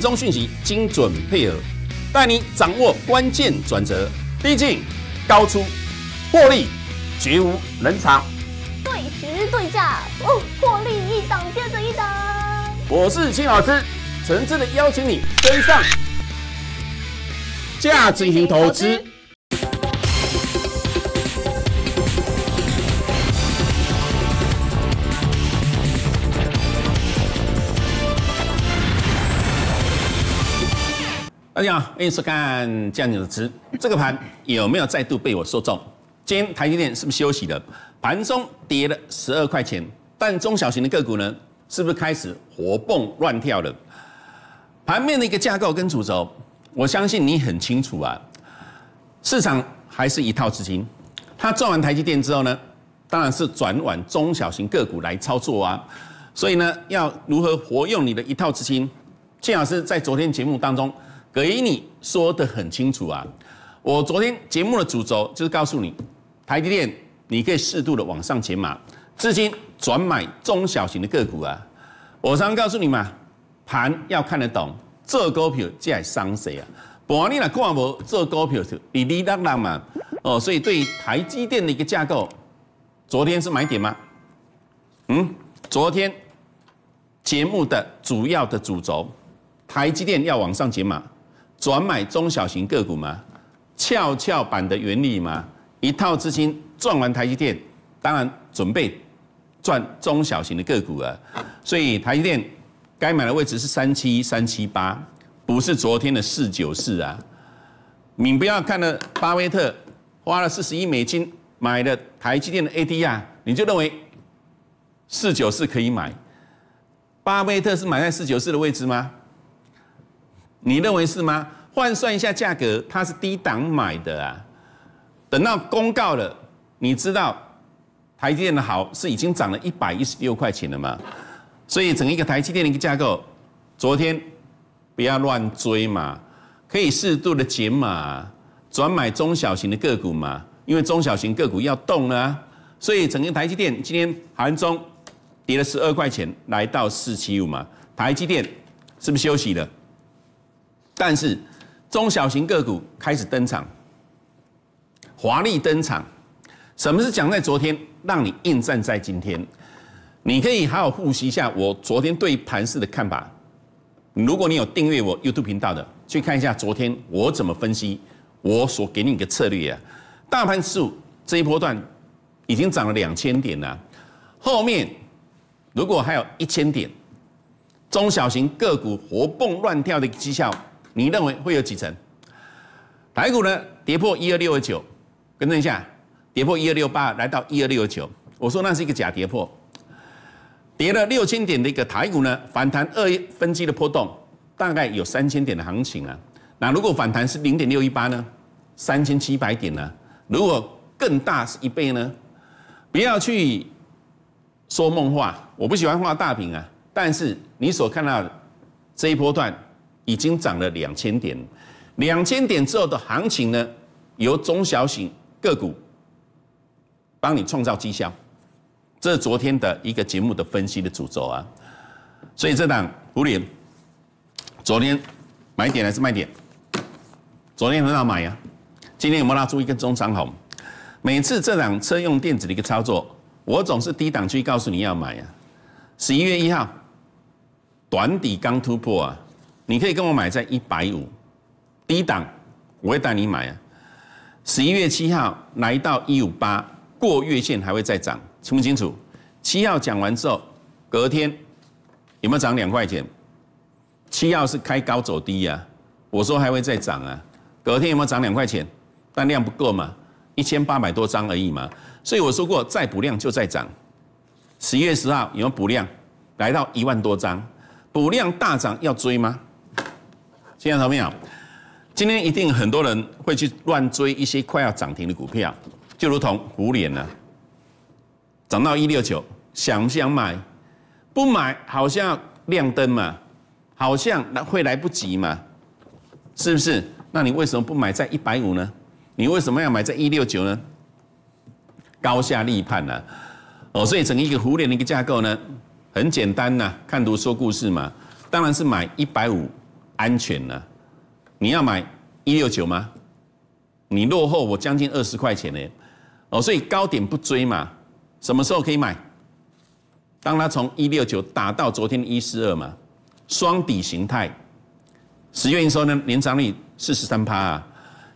中讯息精准配合，带你掌握关键转折，逼近高出，获利绝无人差。对时对价哦，获利一档接着一档。我是青老师，诚挚的邀请你跟上价值型投资。大家好，欢迎收看《酱的值》。这个盘有没有再度被我说中？今天台积电是不是休息了？盘中跌了十二块钱，但中小型的个股呢，是不是开始活蹦乱跳了？盘面的一个架构跟主轴，我相信你很清楚啊。市场还是一套资金，他赚完台积电之后呢，当然是转往中小型个股来操作啊。所以呢，要如何活用你的一套资金？金老师在昨天节目当中。给你说的很清楚啊！我昨天节目的主轴就是告诉你，台积电你可以适度的往上前码，资金转买中小型的个股啊！我常告诉你嘛，盘要看得懂，做股票在伤谁啊？然你哪看无做股票？你你那那嘛？哦，所以对台积电的一个架构，昨天是买点吗？嗯，昨天节目的主要的主轴，台积电要往上减码。转买中小型个股吗？跷跷板的原理吗？一套资金赚完台积电，当然准备赚中小型的个股了。所以台积电该买的位置是三七三七八，不是昨天的四九四啊。你不要看了，巴菲特花了四十亿美金买的台积电的 ADR，你就认为四九四可以买？巴菲特是买在四九四的位置吗？你认为是吗？换算一下价格，它是低档买的啊。等到公告了，你知道台积电的好是已经涨了一百一十六块钱了吗？所以整个一个台积电的一个架构，昨天不要乱追嘛，可以适度的减码，转买中小型的个股嘛。因为中小型个股要动啊，所以整个台积电今天盘中跌了十二块钱，来到四七五嘛。台积电是不是休息了？但是，中小型个股开始登场，华丽登场。什么是讲在昨天，让你应战在今天？你可以好好复习一下我昨天对盘市的看法。如果你有订阅我 YouTube 频道的，去看一下昨天我怎么分析，我所给你个策略啊。大盘数这一波段已经涨了两千点了，后面如果还有一千点，中小型个股活蹦乱跳的绩效。你认为会有几层？台股呢？跌破一二六二九，更正一下，跌破一二六八，来到一二六二九。我说那是一个假跌破，跌了六千点的一个台股呢，反弹二分之的波动，大概有三千点的行情啊。那如果反弹是零点六一八呢，三千七百点呢？如果更大是一倍呢？不要去说梦话，我不喜欢画大饼啊。但是你所看到这一波段。已经涨了两千点，两千点之后的行情呢，由中小型个股帮你创造绩效，这是昨天的一个节目的分析的主轴啊。所以这档吴礼，昨天买点还是卖点？昨天很好买啊？今天有没拉出一根中长红？每次这档车用电子的一个操作，我总是低档去告诉你要买啊。十一月一号，短底刚突破啊。你可以跟我买在一百五低档，我会带你买啊。十一月七号来到一五八，过月线还会再涨，清不清楚？七号讲完之后，隔天有没有涨两块钱？七号是开高走低啊，我说还会再涨啊。隔天有没有涨两块钱？但量不够嘛，一千八百多张而已嘛，所以我说过再补量就再涨。十月十号有没有补量？来到一万多张，补量大涨要追吗？现在怎么样？今天一定很多人会去乱追一些快要涨停的股票，就如同虎脸呢，涨到一六九，想不想买？不买好像亮灯嘛，好像那会来不及嘛，是不是？那你为什么不买在一百五呢？你为什么要买在一六九呢？高下立判啊？哦，所以整一个虎脸的一个架构呢，很简单呐，看图说故事嘛，当然是买一百五。安全呢？你要买一六九吗？你落后我将近二十块钱呢。哦，所以高点不追嘛。什么时候可以买？当它从一六九打到昨天一四二嘛，双底形态。十月营收呢，年涨率四十三趴啊，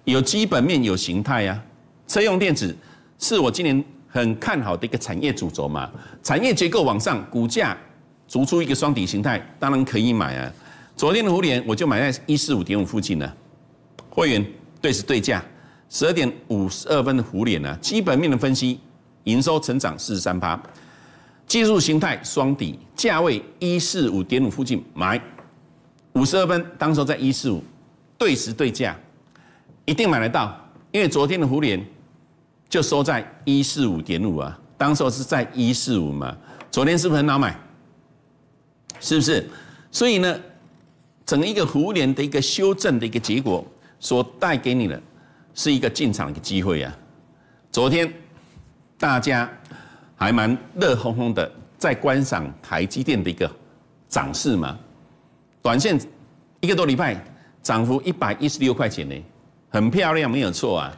有基本面有形态啊。车用电子是我今年很看好的一个产业主轴嘛，产业结构往上，股价逐出一个双底形态，当然可以买啊。昨天的虎脸我就买在一四五点五附近了，会员对时对价十二点五十二分的虎脸呢，基本面的分析营收成长四十三%，技术形态双底，价位一四五点五附近买五十二分，当时在一四五对时对价一定买得到，因为昨天的虎脸就收在一四五点五啊，当时是在一四五嘛，昨天是不是很好买？是不是？所以呢？整个一个互联的一个修正的一个结果，所带给你的，是一个进场的一个机会啊！昨天大家还蛮热烘烘的在观赏台积电的一个涨势嘛，短线一个多礼拜涨幅一百一十六块钱呢，很漂亮，没有错啊！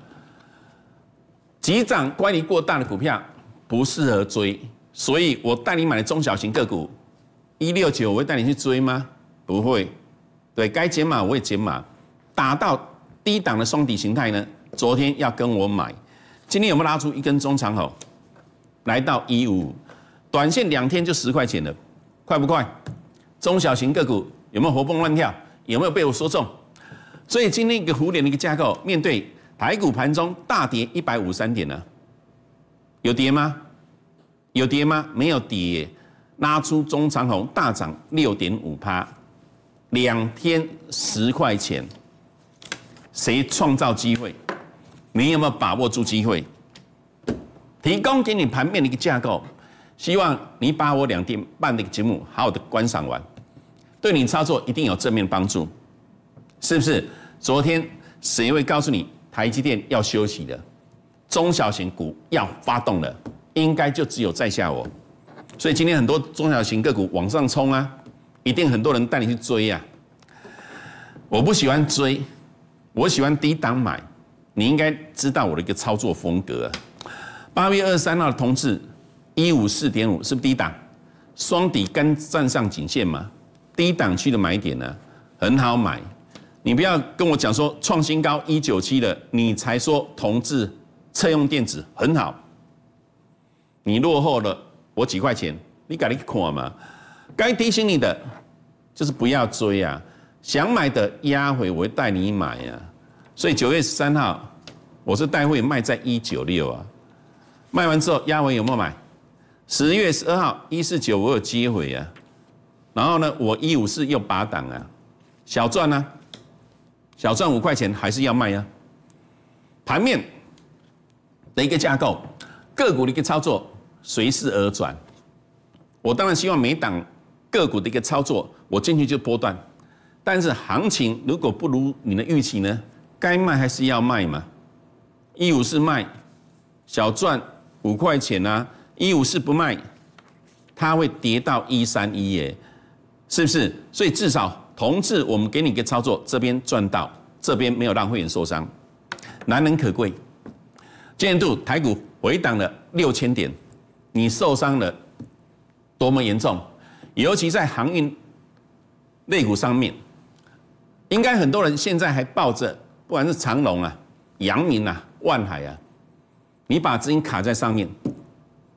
急涨关于过大的股票不适合追，所以我带你买的中小型个股一六九，我会带你去追吗？不会。对该减码我也减码，打到低档的双底形态呢。昨天要跟我买，今天有没有拉出一根中长虹，来到一五五，短线两天就十块钱了，快不快？中小型个股有没有活蹦乱跳？有没有被我说中？所以今天一个蝴蝶的一个架构，面对台股盘中大跌一百五三点呢，有跌吗？有跌吗？没有跌，拉出中长虹大涨六点五趴，两天十块钱，谁创造机会？你有没有把握住机会？提供给你盘面的一个架构，希望你把我两天半的节目好好的观赏完，对你操作一定有正面帮助，是不是？昨天谁会告诉你台积电要休息了？中小型股要发动了？应该就只有在下我，所以今天很多中小型个股往上冲啊。一定很多人带你去追呀，我不喜欢追，我喜欢低档买。你应该知道我的一个操作风格。八月二三号的同志一五四点五是不低档，双底跟站上颈线嘛，低档区的买点呢很好买。你不要跟我讲说创新高一九七的，你才说同志测用电子很好。你落后了，我几块钱，你赶紧看嘛。该提醒你的就是不要追啊！想买的压回，我会带你买啊。所以九月十三号，我是带会卖在一九六啊，卖完之后压回有没有买？十月十二号一四九我有机会啊，然后呢我一五四又拔档啊，小赚啊，小赚五块钱还是要卖啊。盘面的一个架构，个股的一个操作随势而转，我当然希望每档。个股的一个操作，我进去就波段，但是行情如果不如你的预期呢？该卖还是要卖嘛。一五四卖，小赚五块钱啊。一五四不卖，它会跌到一三一耶，是不是？所以至少同志，我们给你一个操作，这边赚到，这边没有让会员受伤，难能可贵。剑度台股回档了六千点，你受伤了，多么严重？尤其在航运类股上面，应该很多人现在还抱着，不管是长隆啊、阳明啊、万海啊，你把资金卡在上面，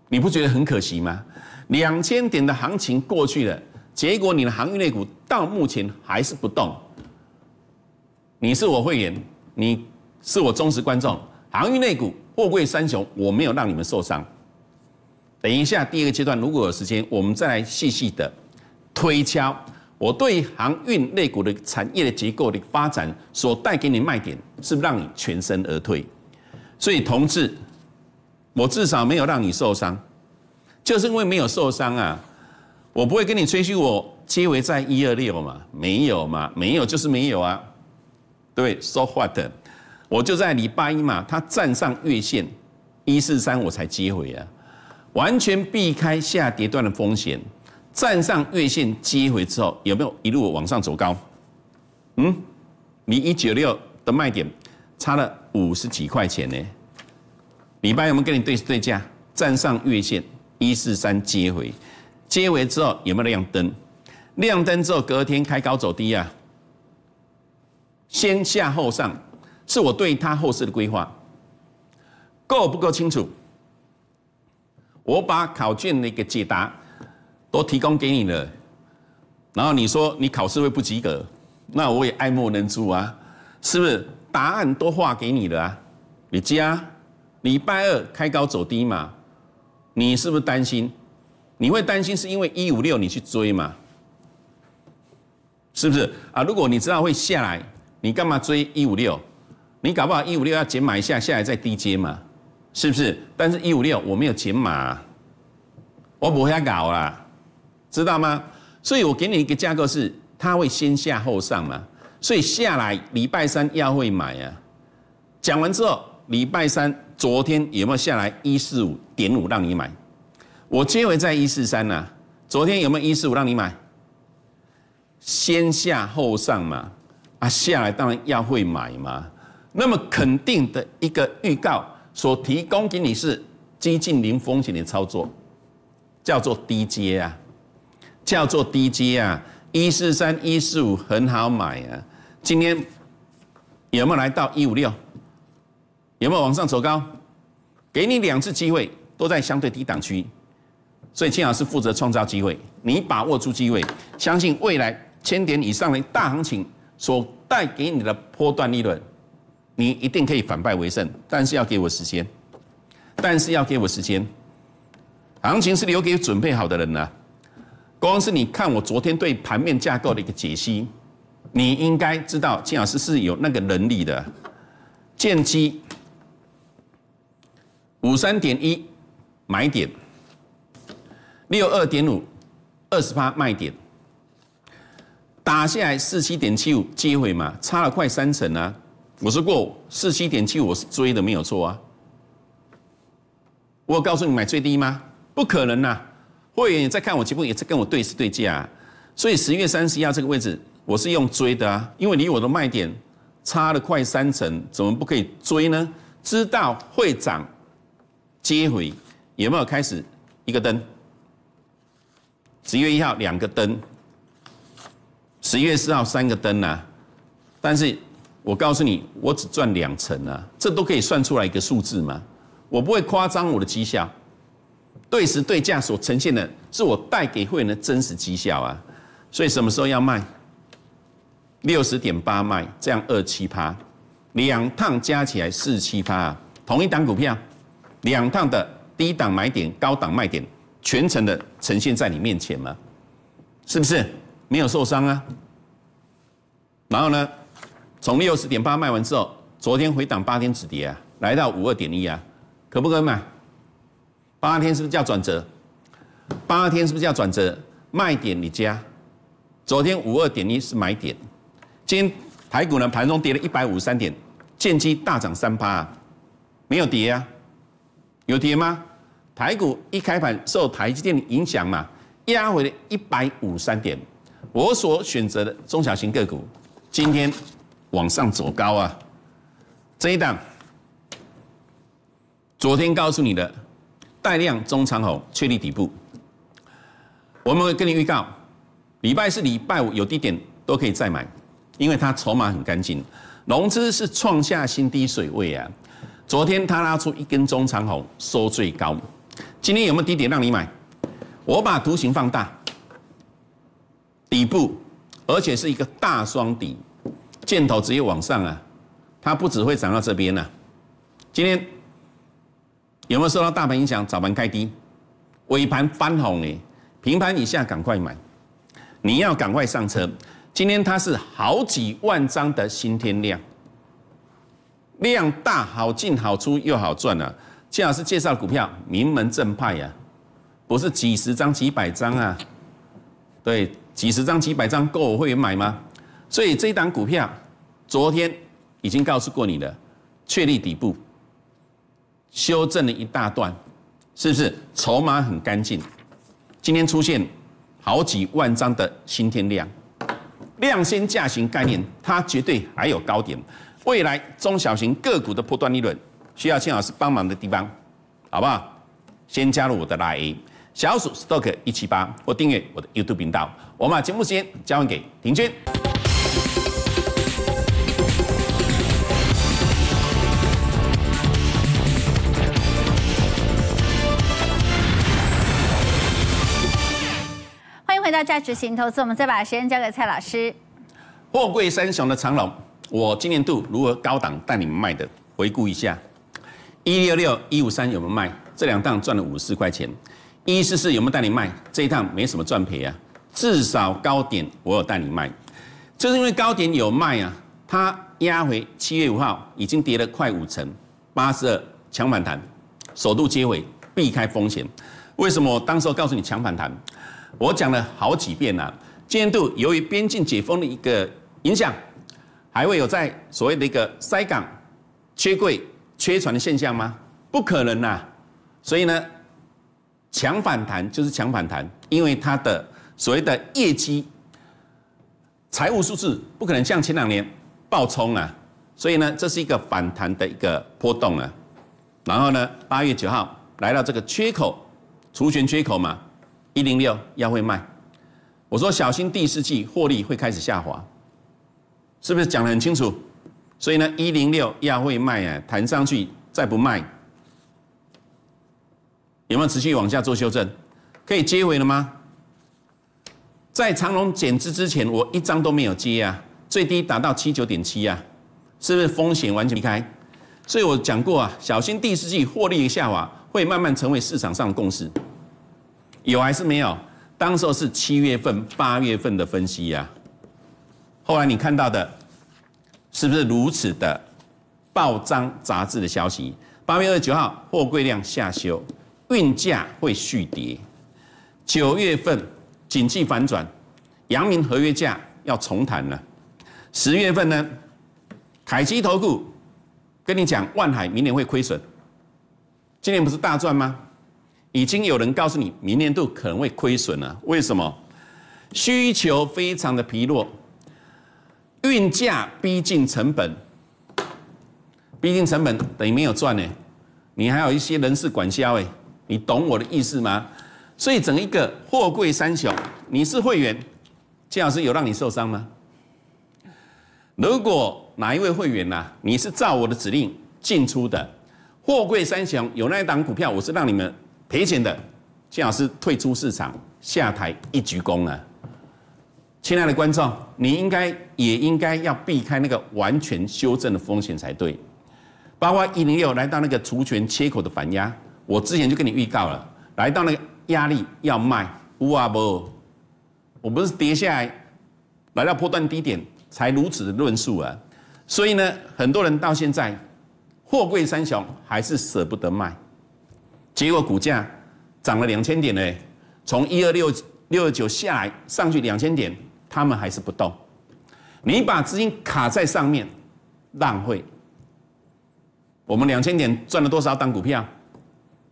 你不觉得很可惜吗？两千点的行情过去了，结果你的航运类股到目前还是不动。你是我会员，你是我忠实观众，航运类股、货柜三雄，我没有让你们受伤。等一下，第二个阶段如果有时间，我们再来细细的推敲我对航运类股的产业的结构的发展所带给你卖点，是让你全身而退。所以，同志，我至少没有让你受伤，就是因为没有受伤啊。我不会跟你吹嘘我接回在一二六嘛，没有嘛，没有就是没有啊。对，so what，我就在礼拜一嘛，它站上月线一四三，我才接回啊。完全避开下跌段的风险，站上月线接回之后，有没有一路往上走高？嗯，你一九六的卖点差了五十几块钱呢。李拜有没有跟你对对价？站上月线一四三接回，接回之后有没有亮灯？亮灯之后隔天开高走低啊？先下后上，是我对他后市的规划，够不够清楚？我把考卷那个解答都提供给你了，然后你说你考试会不及格，那我也爱莫能助啊，是不是？答案都画给你了啊，你加，礼拜二开高走低嘛，你是不是担心？你会担心是因为一五六你去追嘛？是不是啊？如果你知道会下来，你干嘛追一五六？你搞不好一五六要减码一下，下来再低接嘛？是不是？但是一五六我没有解码，我不会搞啦，知道吗？所以我给你一个架构，是它会先下后上嘛。所以下来礼拜三要会买啊。讲完之后，礼拜三昨天有没有下来一四五点五让你买？我结尾在一四三呐，昨天有没有一四五让你买？先下后上嘛，啊，下来当然要会买嘛。那么肯定的一个预告。所提供给你是接近零风险的操作，叫做低阶啊，叫做低阶啊，一四三、一四五很好买啊，今天有没有来到一五六？有没有往上走高？给你两次机会，都在相对低档区，所以青老师负责创造机会，你把握住机会，相信未来千点以上的大行情所带给你的波段利润。你一定可以反败为胜，但是要给我时间，但是要给我时间。行情是留给准备好的人呢。国光，是你看我昨天对盘面架构的一个解析，你应该知道金老师是有那个能力的。建机五三点一买点，六二点五二十八卖点，打下来四七点七五接回嘛，差了快三成啊。我说过四七点七，我是追的没有错啊。我告诉你买最低吗？不可能啊！会员也在看我，节目，也在跟我对市对价，所以十月三十一号这个位置我是用追的啊，因为离我的卖点差了快三成，怎么不可以追呢？知道会涨接回，有没有开始一个灯？十月一号两个灯，十月四号三个灯啊，但是。我告诉你，我只赚两成啊，这都可以算出来一个数字吗？我不会夸张我的绩效，对时对价所呈现的，是我带给会员的真实绩效啊。所以什么时候要卖？六十点八卖，这样二七趴，两趟加起来四七趴啊。同一档股票，两趟的低档买点，高档卖点，全程的呈现在你面前吗？是不是没有受伤啊？然后呢？从六十点八卖完之后，昨天回档八天止跌啊，来到五二点一啊，可不可以买？八天是不是叫转折？八天是不是叫转折？卖点你加，昨天五二点一是买点，今天台股呢盘中跌了一百五十三点，见机大涨三八，没有跌啊？有跌吗？台股一开盘受台积电的影响嘛，压回了一百五十三点。我所选择的中小型个股，今天。往上走高啊！这一档，昨天告诉你的带量中长红确立底部，我们会跟你预告，礼拜四、礼拜五有低点都可以再买，因为它筹码很干净，融资是创下新低水位啊！昨天它拉出一根中长红收最高，今天有没有低点让你买？我把图形放大，底部而且是一个大双底。箭头只有往上啊，它不只会涨到这边呢。今天有没有受到大盘影响？早盘开低，尾盘翻红诶，平盘以下赶快买，你要赶快上车。今天它是好几万张的新天量，量大好进好出又好赚了。谢老师介绍股票名门正派呀，不是几十张几百张啊，对，几十张几百张够我会员买吗？所以这一档股票，昨天已经告诉过你了，确立底部，修正了一大段，是不是？筹码很干净，今天出现好几万张的新天量，量先价型概念，它绝对还有高点。未来中小型个股的破段利润，需要青老师帮忙的地方，好不好？先加入我的 Line，小数 Stock 一七八，或订阅我的 YouTube 频道。我把节目时间交还给廷君。到价值型投资，我们再把时间交给蔡老师。货柜三雄的长龙，我今年度如何高档带你们卖的？回顾一下，一六六一五三有没有卖？这两档赚了五十块钱。一四四有没有带你卖？这一趟没什么赚赔啊，至少高点我有带你卖。就是因为高点有卖啊，它压回七月五号已经跌了快五成，八十二强反弹，首度接回避开风险。为什么当时候告诉你强反弹？我讲了好几遍了，年度由于边境解封的一个影响，还会有在所谓的一个塞港、缺柜、缺船的现象吗？不可能呐！所以呢，强反弹就是强反弹，因为它的所谓的业绩、财务数字不可能像前两年爆冲啊！所以呢，这是一个反弹的一个波动啊。然后呢，八月九号来到这个缺口、除权缺口嘛。一零六要会卖，我说小心第四季获利会开始下滑，是不是讲得很清楚？所以呢，一零六要会卖啊，弹上去再不卖，有没有持续往下做修正？可以接回了吗？在长隆减资之前，我一张都没有接啊，最低达到七九点七啊，是不是风险完全离开？所以我讲过啊，小心第四季获利下滑会慢慢成为市场上的共识。有还是没有？当时候是七月份、八月份的分析呀。后来你看到的，是不是如此的报章杂志的消息？八月二十九号，货柜量下修，运价会续跌。九月份景气反转，阳明合约价要重谈了。十月份呢，凯基投顾跟你讲，万海明年会亏损，今年不是大赚吗？已经有人告诉你，明年度可能会亏损了。为什么？需求非常的疲弱，运价逼近成本，逼近成本等于没有赚呢。你还有一些人事管销哎，你懂我的意思吗？所以整一个货柜三雄，你是会员，金老师有让你受伤吗？如果哪一位会员呐，你是照我的指令进出的，货柜三雄有那一档股票，我是让你们。赔钱的，最好是退出市场下台一鞠躬啊！亲爱的观众，你应该也应该要避开那个完全修正的风险才对。包括一零六来到那个除权切口的反压，我之前就跟你预告了，来到那个压力要卖，无啊不，我不是跌下来来到破断低点才如此的论述啊。所以呢，很多人到现在货贵三雄还是舍不得卖。结果股价涨了两千点嘞，从一二六六二九下来上去两千点，他们还是不动。你把资金卡在上面，浪费。我们两千点赚了多少单股票，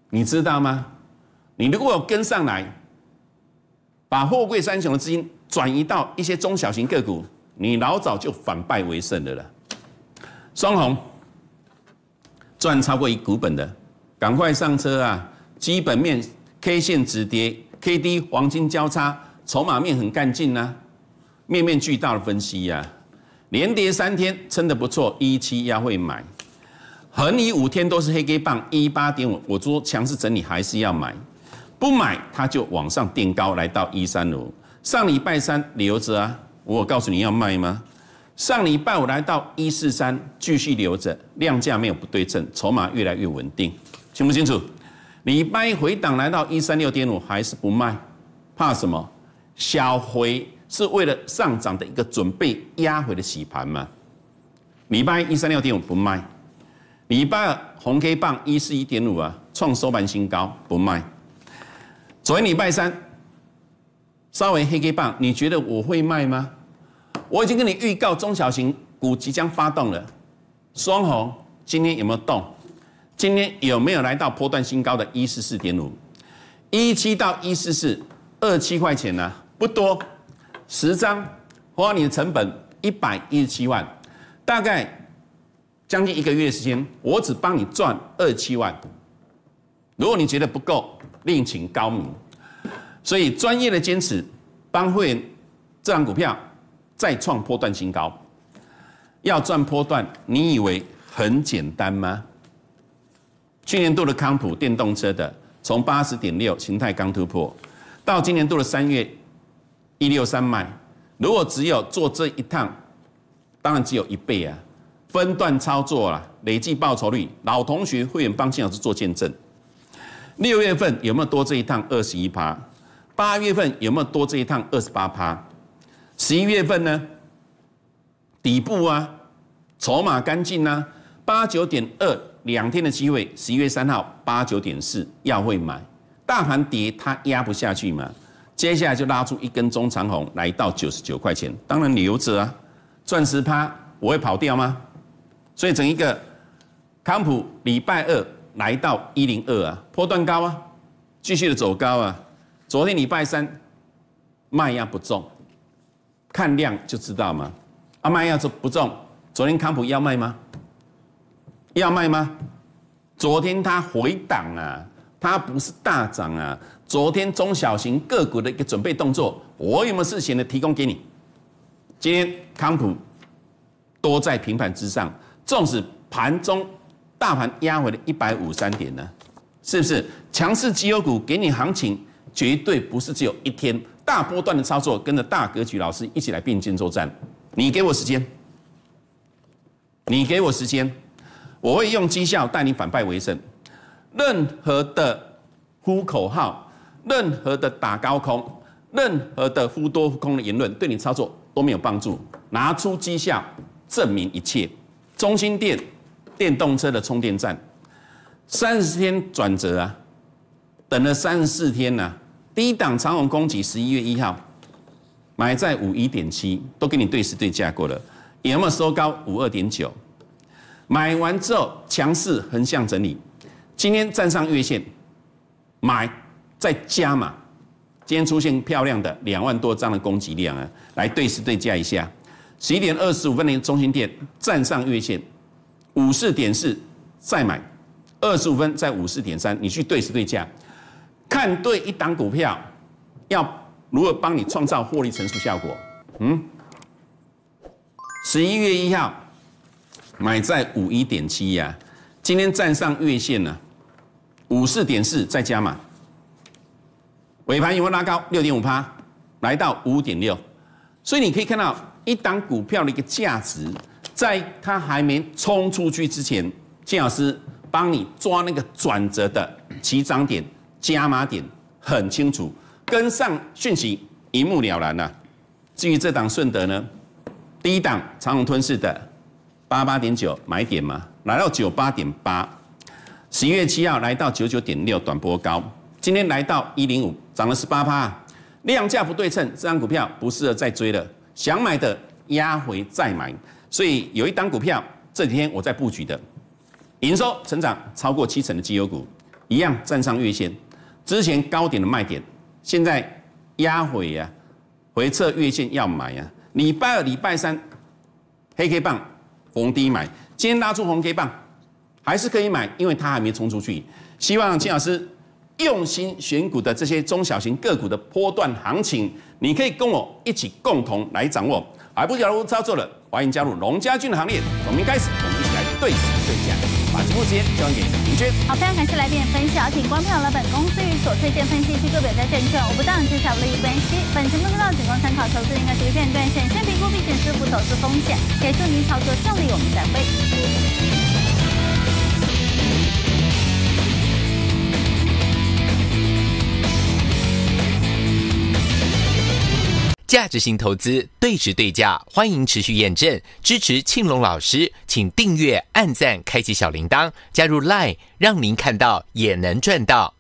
你知道吗？你如果跟上来，把货柜三雄的资金转移到一些中小型个股，你老早就反败为胜的了。双红赚超过一股本的。赶快上车啊！基本面、K 线止跌、KD 黄金交叉，筹码面很干净啊，面面俱到的分析呀。连跌三天，撑得不错。一七要会买，横移五天都是黑 K 棒。一八点五，我说强势整理还是要买，不买它就往上垫高来到一三五。上礼拜三留着啊，我告诉你要卖吗？上礼拜我来到一四三，继续留着，量价有不对称，筹码越来越稳定。清不清楚？礼拜回档来到一三六点五还是不卖？怕什么？小回是为了上涨的一个准备，压回的洗盘吗？礼拜一三六点五不卖。礼拜二红 K 棒一四一点五啊，创收盘新高，不卖。昨天礼拜三稍微黑 K 棒，你觉得我会卖吗？我已经跟你预告中小型股即将发动了。双红今天有没有动？今天有没有来到波段新高的一四四点五？一七到一四四，二七块钱呢？不多，十张花你的成本一百一十七万，大概将近一个月时间，我只帮你赚二七万。如果你觉得不够，另请高明。所以专业的坚持帮会员这档股票再创波段新高，要赚波段，你以为很简单吗？去年度的康普电动车的，从八十点六形态刚突破，到今年度的三月一六三卖，如果只有做这一趟，当然只有一倍啊。分段操作啊，累计报酬率，老同学会员帮金老师做见证。六月份有没有多这一趟二十一趴？八月份有没有多这一趟二十八趴？十一月份呢？底部啊，筹码干净呐。八九点二两天的机会，十一月三号八九点四要会买，大盘跌它压不下去嘛？接下来就拉出一根中长红来到九十九块钱，当然留着啊，钻石趴我会跑掉吗？所以整一个康普礼拜二来到一零二啊，破段高啊，继续的走高啊。昨天礼拜三卖压不中，看量就知道嘛。啊卖压就不中，昨天康普要卖吗？要卖吗？昨天它回档啊，它不是大涨啊。昨天中小型个股的一个准备动作，我有没有事先的提供给你？今天康普多在平盘之上，纵使盘中大盘压回了一百五三点呢，是不是强势绩优股给你行情，绝对不是只有一天大波段的操作，跟着大格局老师一起来并肩作战。你给我时间，你给我时间。我会用绩效带你反败为胜。任何的呼口号，任何的打高空，任何的呼多空的言论，对你操作都没有帮助。拿出绩效证明一切。中心店电动车的充电站，三十天转折啊，等了三十四天啊。低档长虹供给十一月一号，买在五一点七，都给你对时对价过了，有没有收高五二点九。买完之后强势横向整理，今天站上月线，买再加嘛，今天出现漂亮的两万多张的供给量啊，来对时对价一下，十一点二十五分的中心点站上月线，五四点四再买，二十五分在五四点三，你去对时对价，看对一档股票要如何帮你创造获利成熟效果，嗯，十一月一号。买在五一点七呀，今天站上月线了，五四点四再加码，尾盘有没有拉高六点五趴，来到五点六，所以你可以看到一档股票的一个价值，在它还没冲出去之前，金老师帮你抓那个转折的起涨点、加码点很清楚，跟上讯息一目了然了。至于这档顺德呢，第一档长虹吞噬的。八八点九买点嘛，来到九八点八，十一月七号来到九九点六，短波高。今天来到一零五，涨了十八趴，量价不对称，这张股票不适合再追了。想买的压回再买。所以有一单股票这几天我在布局的，营收成长超过七成的绩优股，一样站上月线。之前高点的卖点，现在压回呀，回撤月线要买呀。礼拜二、礼拜三黑 K 棒。红低买，今天拉出红 K 棒，还是可以买，因为它还没冲出去。希望金老师用心选股的这些中小型个股的波段行情，你可以跟我一起共同来掌握。还不加入如操作的，欢迎加入龙家俊的行列。从明天开始，我们一起来对行对价。把直播间交给。好，非常感谢来宾分享。请观我们本公司与所推荐分析机构表别证券，我不当介绍利益关系。本节目资料仅供参考，投资应该独立判断，审慎评估，避免支付，投资风险。也祝您操作顺利，我们再会。价值型投资，对时对价，欢迎持续验证支持庆隆老师，请订阅、按赞、开启小铃铛、加入 Line，让您看到也能赚到。